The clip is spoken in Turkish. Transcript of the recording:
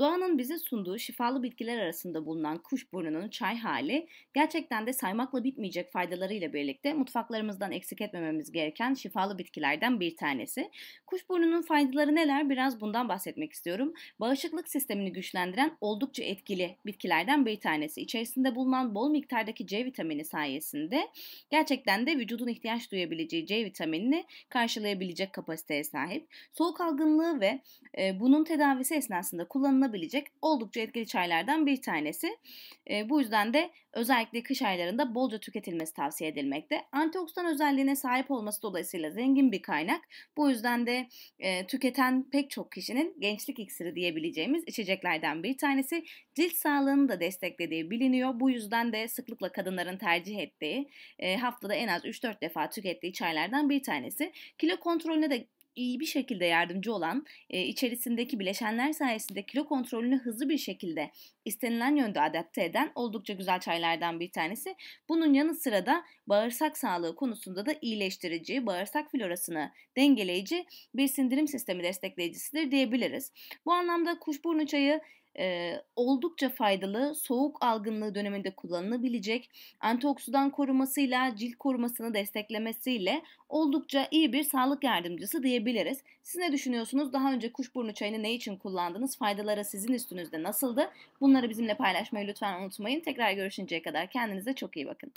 Doğanın bize sunduğu şifalı bitkiler arasında bulunan kuşburnunun çay hali gerçekten de saymakla bitmeyecek faydalarıyla birlikte mutfaklarımızdan eksik etmememiz gereken şifalı bitkilerden bir tanesi. Kuşburnunun faydaları neler biraz bundan bahsetmek istiyorum. Bağışıklık sistemini güçlendiren oldukça etkili bitkilerden bir tanesi. İçerisinde bulunan bol miktardaki C vitamini sayesinde gerçekten de vücudun ihtiyaç duyabileceği C vitaminini karşılayabilecek kapasiteye sahip. Soğuk algınlığı ve e, bunun tedavisi esnasında kullanılabilecek kullanılabilecek oldukça etkili çaylardan bir tanesi. E, bu yüzden de özellikle kış aylarında bolca tüketilmesi tavsiye edilmekte. Antioksidan özelliğine sahip olması dolayısıyla zengin bir kaynak. Bu yüzden de e, tüketen pek çok kişinin gençlik iksiri diyebileceğimiz içeceklerden bir tanesi. Cilt sağlığını da desteklediği biliniyor. Bu yüzden de sıklıkla kadınların tercih ettiği, e, haftada en az 3-4 defa tükettiği çaylardan bir tanesi. Kilo kontrolüne de iyi bir şekilde yardımcı olan, e, içerisindeki bileşenler sayesinde kilo kontrolünü hızlı bir şekilde istenilen yönde adapte eden oldukça güzel çaylardan bir tanesi. Bunun yanı sıra da bağırsak sağlığı konusunda da iyileştirici, bağırsak florasını dengeleyici bir sindirim sistemi destekleyicisidir diyebiliriz. Bu anlamda kuşburnu çayı e, oldukça faydalı soğuk algınlığı döneminde kullanılabilecek antioksidan korumasıyla cilt korumasını desteklemesiyle oldukça iyi bir sağlık yardımcısı diyebiliriz. Siz ne düşünüyorsunuz? Daha önce kuşburnu çayını ne için kullandınız? Faydaları sizin üstünüzde nasıldı? Bunları bizimle paylaşmayı lütfen unutmayın. Tekrar görüşünceye kadar kendinize çok iyi bakın.